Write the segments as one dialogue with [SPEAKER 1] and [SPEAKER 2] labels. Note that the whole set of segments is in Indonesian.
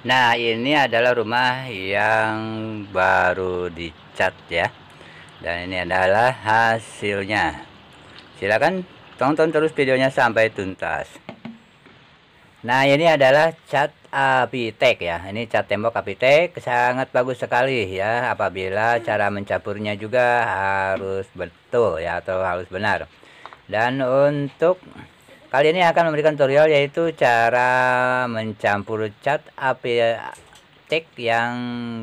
[SPEAKER 1] Nah ini adalah rumah yang baru dicat ya Dan ini adalah hasilnya Silahkan tonton terus videonya sampai tuntas Nah ini adalah cat apitek ya Ini cat tembok apitek sangat bagus sekali ya Apabila cara mencampurnya juga harus betul ya atau harus benar Dan untuk Kali ini akan memberikan tutorial yaitu cara mencampur cat api cek eh, yang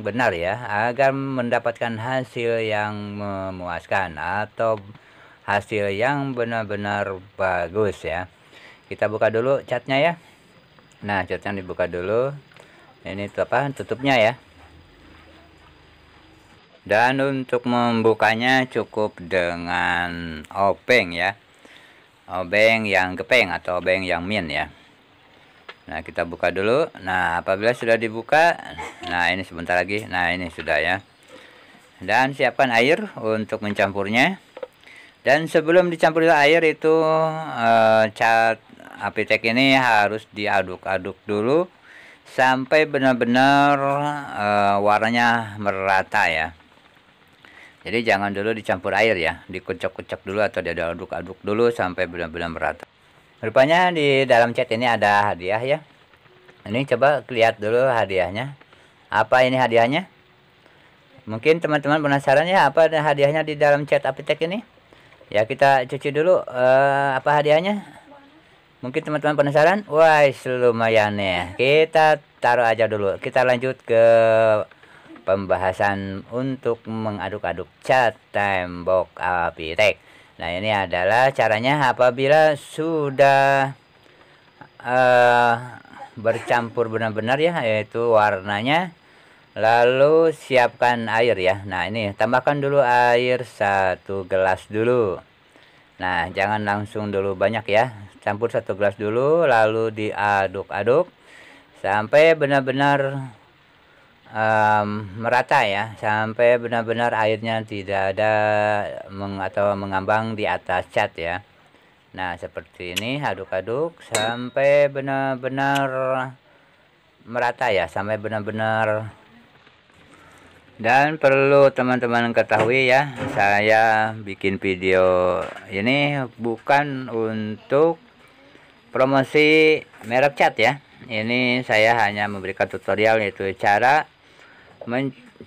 [SPEAKER 1] benar ya agar mendapatkan hasil yang memuaskan atau hasil yang benar-benar bagus ya. Kita buka dulu catnya ya. Nah, catnya dibuka dulu. Ini tuh apa? Tutupnya ya. Dan untuk membukanya cukup dengan obeng ya obeng oh, yang gepeng atau obeng yang min ya nah kita buka dulu nah apabila sudah dibuka nah ini sebentar lagi nah ini sudah ya dan siapkan air untuk mencampurnya dan sebelum dicampur air itu eh, cat apitek ini harus diaduk-aduk dulu sampai benar-benar eh, warnanya merata ya jadi jangan dulu dicampur air ya, dikocok-kocok dulu atau diaduk-aduk dulu sampai benar-benar merata. Rupanya di dalam chat ini ada hadiah ya. Ini coba lihat dulu hadiahnya. Apa ini hadiahnya? Mungkin teman-teman penasaran ya apa hadiahnya di dalam chat Apitek ini? Ya kita cuci dulu uh, apa hadiahnya. Mungkin teman-teman penasaran? Wah, lumayan ya. Kita taruh aja dulu. Kita lanjut ke pembahasan untuk mengaduk-aduk cat tembok Apitek. Nah, ini adalah caranya apabila sudah uh, bercampur benar-benar ya, yaitu warnanya. Lalu siapkan air ya. Nah, ini tambahkan dulu air satu gelas dulu. Nah, jangan langsung dulu banyak ya. Campur satu gelas dulu lalu diaduk-aduk sampai benar-benar um, merata ya sampai benar-benar airnya tidak ada meng, atau mengambang di atas cat ya nah seperti ini aduk-aduk sampai benar-benar merata ya sampai benar-benar dan perlu teman-teman ketahui ya saya bikin video ini bukan untuk promosi merek cat ya ini saya hanya memberikan tutorial yaitu cara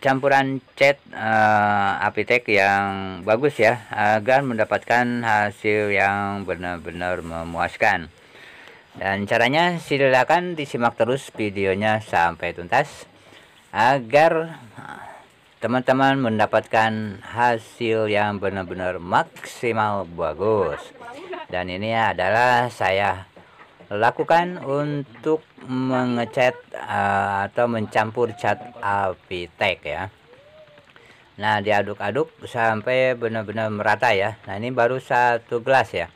[SPEAKER 1] campuran cat uh, eh, apitek yang bagus ya agar mendapatkan hasil yang benar-benar memuaskan dan caranya silakan disimak terus videonya sampai tuntas agar teman-teman mendapatkan hasil yang benar-benar maksimal bagus dan ini adalah saya lakukan untuk mengecat uh, eh, atau mencampur cat apitek ya nah diaduk-aduk sampai benar-benar merata ya nah ini baru satu gelas ya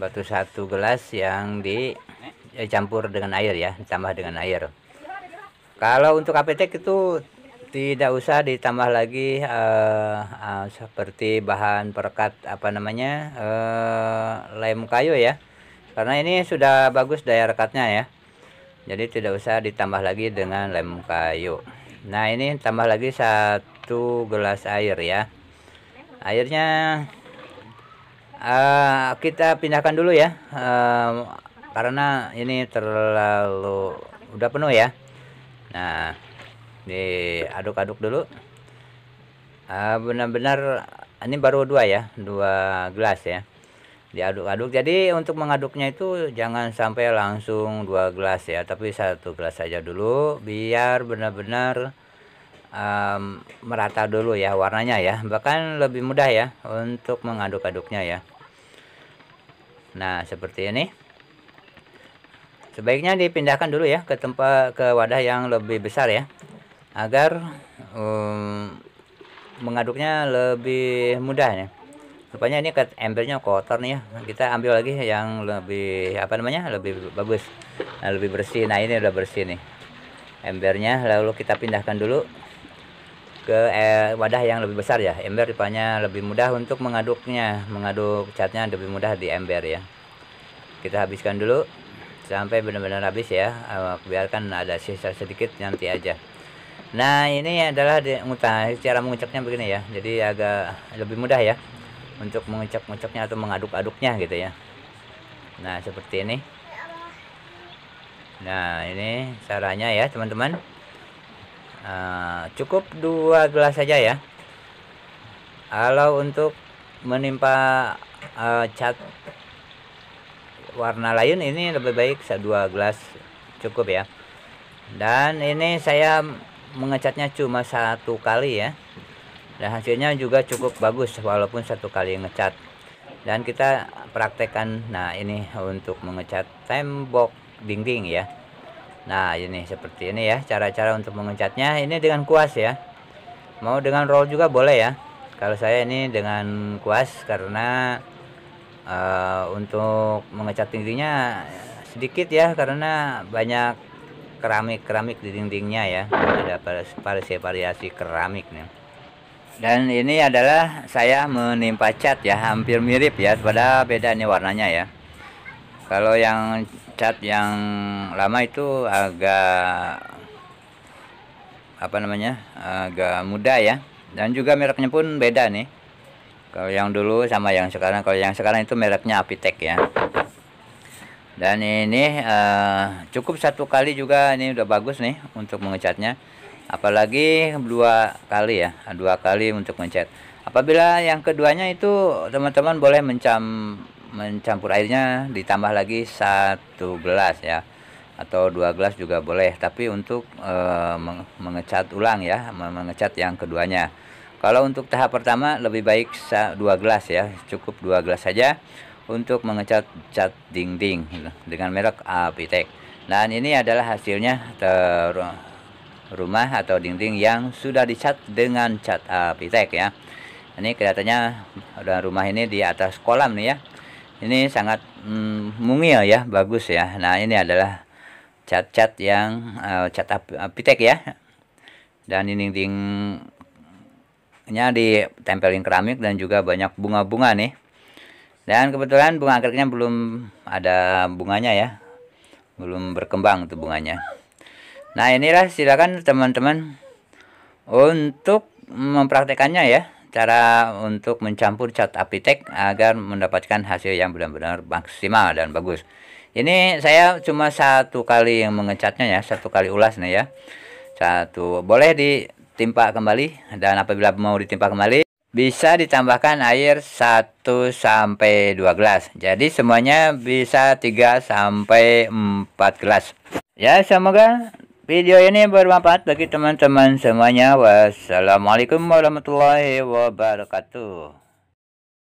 [SPEAKER 1] batu satu gelas yang dicampur eh, dengan air ya ditambah dengan air kalau untuk apitek itu tidak usah ditambah lagi uh, uh, seperti bahan perekat apa namanya uh, lem kayu ya karena ini sudah bagus daya rekatnya ya jadi tidak usah ditambah lagi dengan lem kayu nah ini tambah lagi satu gelas air ya airnya uh, kita pindahkan dulu ya uh, karena ini terlalu udah penuh ya nah diaduk-aduk dulu eh, benar-benar uh, benar -benar, ini baru dua ya dua gelas ya diaduk-aduk jadi untuk mengaduknya itu jangan sampai langsung dua gelas ya tapi satu gelas saja dulu biar benar-benar um, merata dulu ya warnanya ya bahkan lebih mudah ya untuk mengaduk-aduknya ya nah seperti ini sebaiknya dipindahkan dulu ya ke tempat ke wadah yang lebih besar ya agar um, mengaduknya lebih mudah ya rupanya ini embernya kotor nih ya kita ambil lagi yang lebih apa namanya lebih bagus nah, lebih bersih nah ini udah bersih nih embernya lalu kita pindahkan dulu ke eh, wadah yang lebih besar ya ember rupanya lebih mudah untuk mengaduknya mengaduk catnya lebih mudah di ember ya kita habiskan dulu sampai benar-benar habis ya eh, biarkan ada sisa sedikit nanti aja nah ini adalah di, cara mengucapnya begini ya jadi agak lebih mudah ya untuk mengecok-ngecoknya atau mengaduk-aduknya gitu ya nah seperti ini nah ini caranya ya teman-teman uh, cukup dua gelas saja ya kalau untuk menimpa uh, cat warna lain ini lebih baik dua gelas cukup ya dan ini saya mengecatnya cuma satu kali ya dan hasilnya juga cukup bagus walaupun satu kali ngecat dan kita praktekkan nah ini untuk mengecat tembok dinding ya nah ini seperti ini ya cara-cara untuk mengecatnya ini dengan kuas ya mau dengan roll juga boleh ya kalau saya ini dengan kuas karena uh, untuk mengecat dindingnya sedikit ya karena banyak keramik-keramik di dindingnya ya ada variasi-variasi keramik nih dan ini adalah saya menimpa cat ya hampir mirip ya pada beda bedanya warnanya ya kalau yang cat yang lama itu agak apa namanya agak muda ya dan juga mereknya pun beda nih kalau yang dulu sama yang sekarang kalau yang sekarang itu mereknya Apitek ya dan ini uh, cukup satu kali juga ini udah bagus nih untuk mengecatnya apalagi dua kali ya dua kali untuk mencet apabila yang keduanya itu teman-teman boleh mencam mencampur airnya ditambah lagi satu gelas ya atau dua gelas juga boleh tapi untuk e, mengecat ulang ya mengecat yang keduanya kalau untuk tahap pertama lebih baik dua gelas ya cukup dua gelas saja untuk mengecat cat dinding gitu, dengan merek Apitek dan ini adalah hasilnya ter rumah atau dinding yang sudah dicat dengan cat apitek ya ini kelihatannya ada rumah ini di atas kolam nih ya ini sangat mm, mungil ya bagus ya nah ini adalah cat-cat yang uh, cat ap apitek ya dan dinding-dindingnya ditempelin keramik dan juga banyak bunga-bunga nih dan kebetulan bunga akhirnya belum ada bunganya ya belum berkembang tuh bunganya Nah inilah silakan teman-teman untuk mempraktekannya ya cara untuk mencampur cat apitek agar mendapatkan hasil yang benar-benar maksimal dan bagus. Ini saya cuma satu kali yang mengecatnya ya, satu kali ulas nih ya. Satu boleh ditimpa kembali dan apabila mau ditimpa kembali bisa ditambahkan air 1 sampai dua gelas. Jadi semuanya bisa 3 sampai empat gelas. Ya, semoga Video ini bermanfaat bagi teman-teman semuanya. Wassalamualaikum warahmatullahi wabarakatuh.